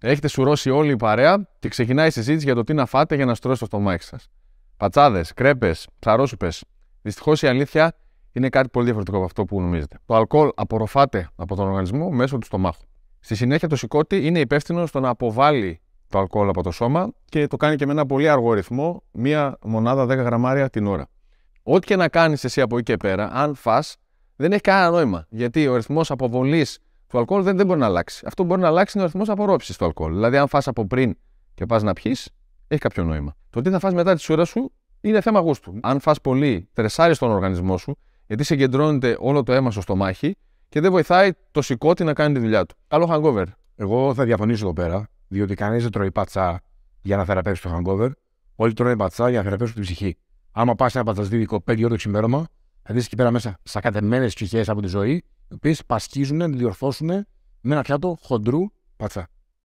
Έχετε σουρώσει όλη η παρέα και ξεκινάει η συζήτηση για το τι να φάτε για να στρώσετε το στομάχι σας. Πατσάδες, κρέπες, ψαρόσουπες. Δυστυχώς η αλήθεια είναι κάτι πολύ διαφορετικό από αυτό που νομίζετε. Το αλκοόλ απορροφάται από τον οργανισμό μέσω του στομάχου. Στη συνέχεια, το σηκώτη είναι υπεύθυνο στο να αποβάλει το αλκοόλ από το σώμα και το κάνει και με ένα πολύ αργό ρυθμό, μία μονάδα 10 γραμμάρια την ώρα. Ό,τι και να κάνεις εσύ από εκεί και πέρα, αν φας, δεν έχει κανένα νόημα. Γιατί ο ρυθμός αποβολής του αλκοόλ δεν, δεν μπορεί να αλλάξει. Αυτό που μπορεί να αλλάξει είναι ο αριθμός απορρόφηση του αλκοόλ. Δηλαδή, αν φας από πριν και πας να πιει, έχει κάποιο νόημα. Το τι θα φας μετά τη σούρα σου είναι θέμα γούστου. Αν φας πολύ, τρεσάρει τον οργανισμό σου, γιατί συγκεντρώνεται όλο το αίμα στο στομάχι και δεν βοηθάει το σηκώτη να κάνει τη δουλειά του. Καλό hangover. Εγώ θα διαφωνήσω εδώ πέρα, διότι κανείς δεν τρώει πατσά για να θεραπεύσει το hangover. Όλοι τρώνε πατσά για να θεραπεύσουν την ψυχή. Άμα πας ένα δικό 5 ώρα το ξημέρωμα, θα δει εκεί πέρα μέσα σακατεμένες ψυχές από τη ζωή, οι οποίες πασχίζουν να διορθώσουν με ένα πιάτο χοντρού πατσά.